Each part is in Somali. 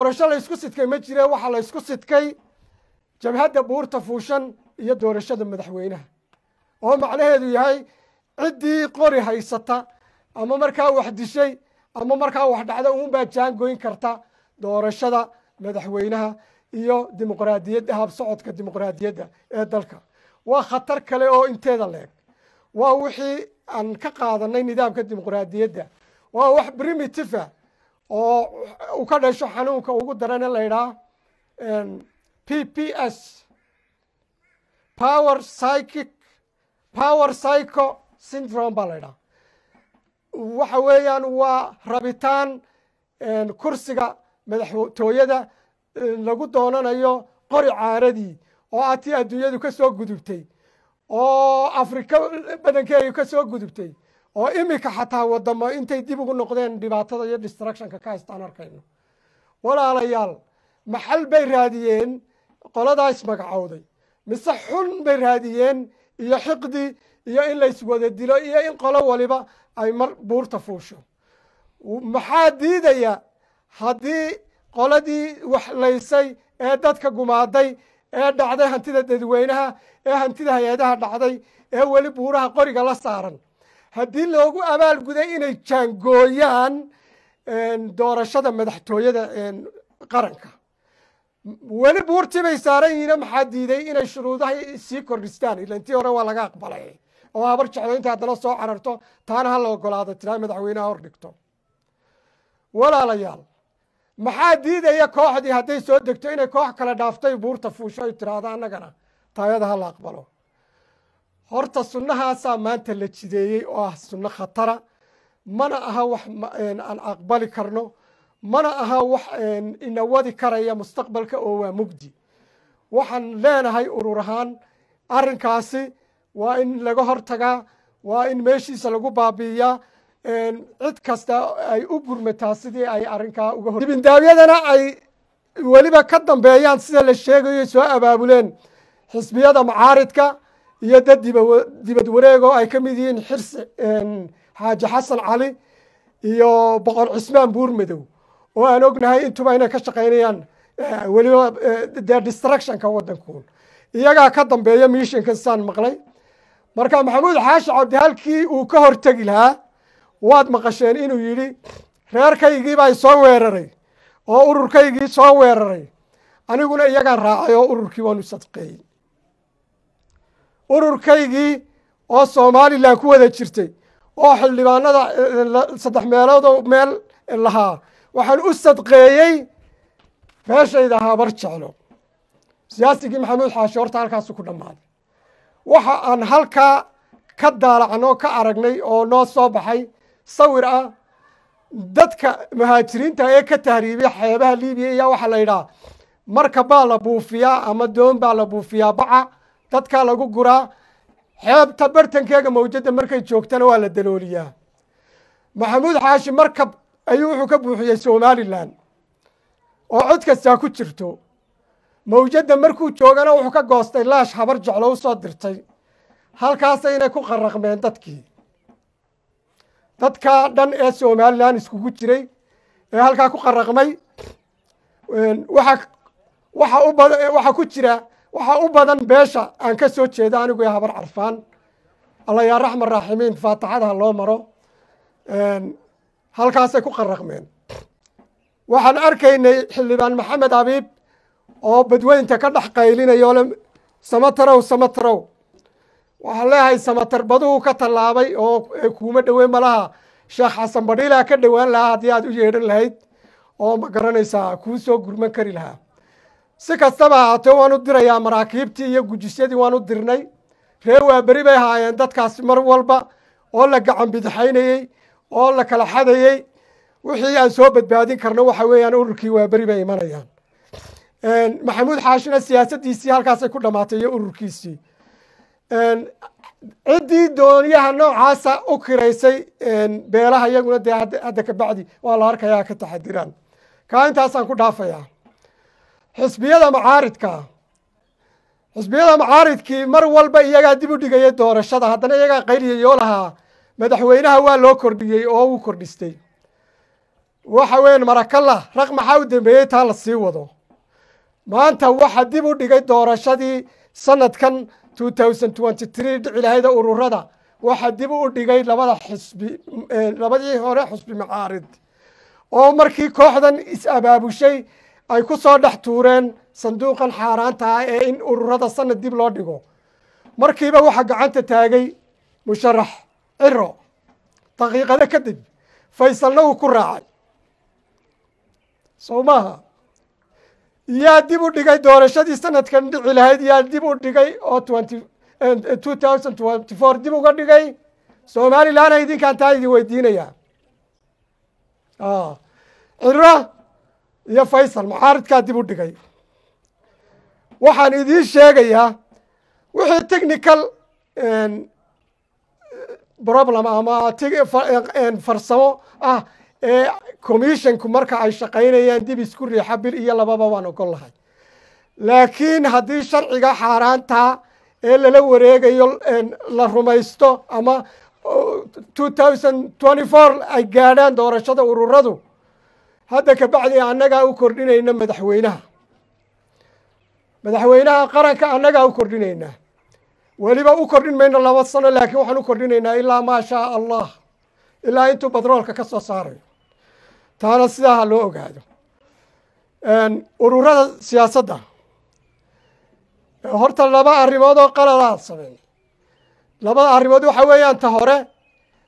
doorasho la isku sidkay ma jire waxaa la isku sidkay jabhadda buurta fuushan iyo doorashada madaxweynaha oo macnaheedu yahay ciddii qori haysata ama markaa wax dishay ama markaa wax dhacda uunbaa jaangoyn karta doorashada madaxweynaha iyo dimuqraadiyadda habsocodka dimuqraadiyadda ee dalka waa khatar kale oo inteeda leeg waa wixii aan ka qaadanay nidaamka dimuqraadiyadda waa wax primitive ah oo u ka dhasho xanuunka ugu darana la yidhaah p p s power psychic power psycho syndrome baa la yidhaha waxa weeyaan waa rabitaan kursiga madaxtooyada e, lagu doonanayo qori caaradii oo atii adduunyadu ka soo gudubtay oo afrika badankeedu ka soo gudubtay oo iminka xataa wadamo intay dib ugu noqdeen dhibaatada iyo distructionka ka haystaan arkayno walaalayaal maxal bay raadiyeen qoladaa ismagacowday mise xun bay raadiyeen iyo xiqdi iyo in layswada dilo iyo in qolo waliba ay mar buurta fuusho maxaa diidaya haddii qoladii waxlaysay ee dadka gumaaday ee dhacday hantida dadweynaha ee hantida hay-adaha dhacday ee weli buuraha qoriga la saaran haddii loogu abaalguday inay jaangooyaan doorashada madaxtooyada qaranka weli buurtii bay saaran yihiina maxaa diiday inay shuruudaha sii kordhistaan ila intii hore waa laga aqbalay oo habar inta haddana soo cararto taana ha la ogolaado tiraa madaxweyneha hor dhigto walaalayaal maxaa diidaya kooxdii hadday soo degto inay koox kale dhaaftay buurta fuusho ay tiraahdo annagana taayada ha la aqbalo horta sunnahaasaa maanta la jideeyey oo ah sunno khatara mana aha wax aan aqbali karno mana aha wax ina wadi karaya mustaqbalka oo waa mugdi waxaan leenahay urur ahaan arrinkaasi waa in laga hortagaa waa in meeshiisa lagu baabi'iyaa cid kasta ay u gurmataa sidii ay arrinkaa uga hor dibindaabyadana ay weliba ka dambeeyaan sida la sheegayo soo abaabuleen xisbiyada macaaridka iyo dad dibad wareeg oo ay ka mid yihiin xirsi xaaji xasan cali iyo boqor cismaan buurmadow oo aan ognahay intuba inay ka shaqaynayaan eh, weliba eh, dee distructionka waddankuun iyagaa ka dambeeya miishinkan saan maqlay marka maxamuud xaashi cabdi halkii uu ka hortegi lahaa waad maqasheen inuu yidhi reerkaygiibay soo weeraray oo ururkaygii soo weeraray aniguna iyagaan raacay oo ururkii waanu sadqeeyey ururkaygii oo somalilan ku wada jirtay oo xildhibaanada eh, saddex meeloodo meel lahaa waxaan u sadqeeyey meeshayda habar jeclo siyaasigii maxamuud xaashi horta halkaasu ku dhammaaday waxa aan halkaa ka daalacno ka aragnay oo noo soo baxay sawir ah dadka muhaajiriinta ee ka tahriibay xeebaha libiya ayaa waxaa la yidhaha marka baa la buufiyaa ama doon baa la buufiyaa baca dadkaa lagu guraa xeebta bartankeega mawjadda markay joogtana waa la dalooliyaa maxamuud xaashi markab ayuu wuxuu ka buuxiyey somalilan oo cod kastaa ku jirto mawjadda markuu joogana wuxuu ka goostay laash habar jeclo u soo dirtay inay ku qaraqmeen dadkii dadkaa dhan ee somalilan iskugu jiray ee halkaa ku qarraqmay waxa ku jira waxaa u badan beesha aan ka soo jeeda anigu ee habar carfaan allayaa raxma raaximiin faatixadaha loo maro halkaasay ku qaraqmeen waxaan arkaynay xildhibaan maxamed abiib oo badweynta ka dhex qaylinaya ole samatarow samatarow waxaan leeyahay samatar baduhuu ka tallaabay oo kuuma dhoweyn malaha sheekh xasan badhiilaa ka dhowaan lahaa haddii aad u yeedhan lahayd oo ma garanaysaa kuu soo gurman kari lahaa si kastaba ahaatee waan u dirayaa maraakiibtii iyo gujisyadii waan u dirnay reer waaberi bay haayeen dadkaasi mar walba oo la gacan bidixaynayey oo la kala xadayey wixii aan soo badbaadin karno waxa weeyaan ururkii waaberi bay imanayaan maxamuud xaashina siyaasaddiisii halkaasay ku dhammaatay iyo ururkiisii ciddii dooniyaha noocaasa u kiraysay beelaha iyaguna dee hadda kabacdi waa la arkayaa ka taxadiraan kaa intaasaan ku dhaafayaa xisbiyada macaaridkaa xisbiyada macaaridkii mar walba iyagaa dib u dhigaya doorashada haddana iyagaa qayliya lahaa madaxweynaha waa loo kordhiyey oo wuu kordhistay waxa weyn marakala raq maxaa u dambeeyey taa la sii wado maanta waxa dib u dhigay doorashadii sanadkan two thousand twenty three dhici ururada waxa dib u dhigay labada xisbi eh, labadii hore xusbi macaarid oo markii kooxdan is-abaabushay ay ku soo dhex tuureen sanduuqan xaaraanta ah ee in ururada sannad dib loo dhigo markiiba waxaa gacanta taagay musharax ciro daqiiqado kadib faysalna uu ku raacay soo maaha yaa dib u dhigay doorashadii sanadkan dhici lahayd yaa dib u dhigay oo uh, two thousand twenty four dib uga dhigay somalilandna idinkaan taa idin weydiinayaa ah. ciro iyo faysal maxaaridkaa dib u dhigay waxaan idiin sheegayaa wixii technical problem ama farsamo ah ee commissionku marka ay shaqaynayaan dib isku riixa bil iyo lababa waan ogol lahay laakiin haddii sharciga xaaraantaa ee lala wareegayo la rumaysto ama oh, two thousand twenty four ay gaadhaan doorashada ururadu hadda ka bacdi annagaa u kordhinayna madaxweynaha madaxweynaha qaranka annagaa u kordhinaynaa weliba u kordhin mayno laba sano laakiin waxaan u kordhinaynaa ilaa maa shaa allah ilaa intuu batroolka ka soo saarayo taana sidaaha loo ogaado ururada siyaasadda horta laba arrimood oo qalada ad sameyn labada arrimood waxa weeyaan ta hore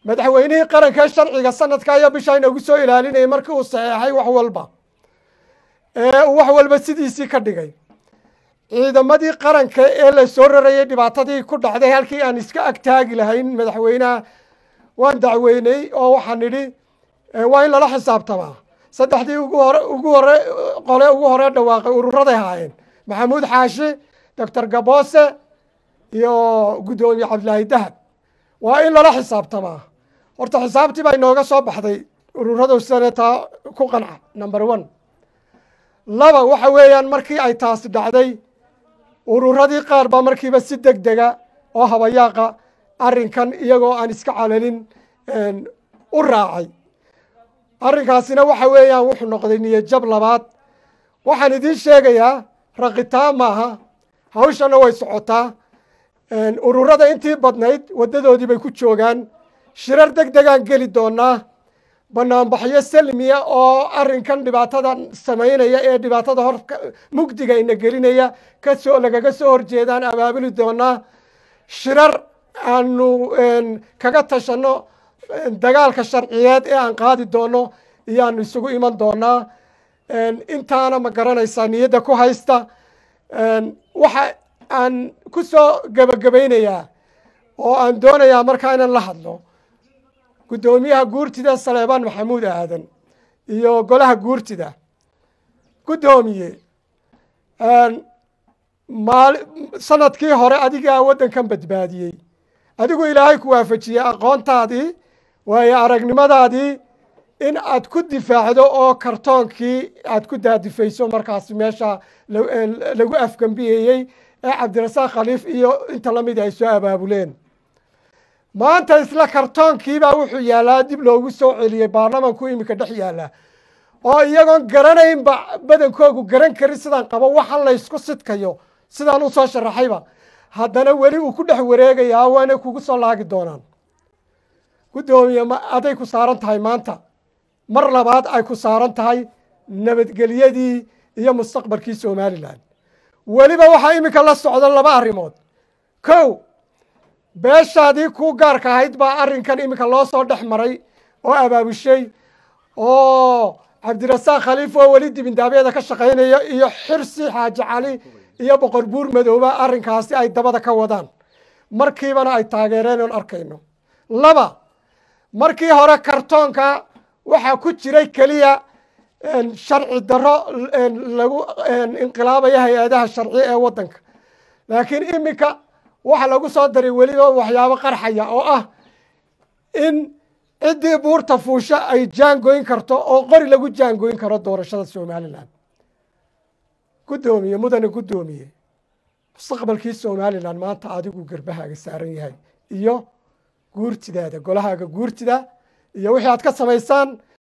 madaxweynihii qaranka sharciga sanadka ayaa bishaa inagu soo ilaalinayay markii uu saxeexay wax walba ee wax walba sidiisii ka dhigay ciidamadii qaranka ee lasoo rarayay dhibaatadii ku dhacday halkii aan iska agtaagi lahayn madaxweynaha waan dacweyney oo waxaan idhi waa in lala xisaabtamaa saddexdii ugu hore ugu hore qole ugu hore dhawaaqay ururaday haayeen maxamuud xaashi doctor gaboose iyo guddoomiye cabdilaahi dahab waa in lala xisaabtamaa horta xisaabtii baa inooga soo baxday ururada senetaa ku qanca number one laba waxa weeyaan markii ay taasi dhacday ururadii qaar baa markiiba si deg dega oo habayaaqa arrinkan iyagoo aan iska calalin u raacay arrinkaasina waxa weeyaan wuxuu noqday niyajab labaad waxaan idiin sheegayaa raqitaa maaha hawshana way socotaa ururada intii badnayd waddadoodii bay ku joogaan shirar deg degaan geli doonaa banaanbaxyo selmiya oo arrinkan dhibaatadan samaynaya ee dhibaatada hor mugdiga ina gelinaya kasoo lagaga soo horjeedaan abaabuli doonaa shirar aanu kaga tashanno dagaalka sharciyeed ee aan qaadi doonno iyoaanu isugu iman doonaa intaana ma garanaysaa niyadda ku haysta waxa aan ku soo gebagabaynayaa oo aan doonayaa markaa inaan la hadlo guddoomiyaha guurtida saleebaan maxamuud aadan iyo golaha guurtida guddoomiye maal sanadkii hore adigaa waddankan badbaadiyey adigu ilaahay ku waafajiyey aqoontaadii waayo aragnimadaadii in aad ku difaacdo oo kartoonkii aad ku daadifayso markaas meesha lagu afgembiyeeyey ee cabdirasaaq khaliif iyo inta lamid ah ay soo abaabuleen maanta isla kartoonkiibaa wuxuu yaalaa dib loogu soo celiyey baarlamanku iminka dhex yaala oo iyagoon garanaynba badankoogu garan karin sidaan qabo waxa laysku sidkayo sidaan u soo sharaxayba haddana weli uu ku dhex wareegayaa waana kugu soo laagi doonaan guddoomiye aday ku saaran tahay maanta mar labaad ay ku saaran tahay nabadgelyadii iyo mustaqbalkii somalilan weliba waxaa iminka la socda laba arrimood kow beeshaadii kuu gaarka ahayd baa arrinkan iminka loo soo dhex maray oo abaabushay oo cabdirasaaq khaliif oo weli dibindaabyada ka shaqaynaya iyo xirsi xaaji cali iyo boqor buur madooba arrinkaasi ay dabada ka wadaan markiibana ay taageereen oon arkayno laba markii hore kartoonka waxaa ku jiray keliya sharci darro lagu inqilaabaya hay-adaha sharci ee waddanka laakiin iminka waxa lagu soo daray weliba waxyaabo qarxaya oo ah in ciddii buurta fuusho ay jaangoyn karto oo qori lagu jaangoyn karo doorashada somalilan guddoomiye mudane guddoomiye mustaqbalkii somalilan maanta adigu garbahaaga saaran yahay iyo guurtidaada golahaaga guurtida iyo wixii aad ka samaysaan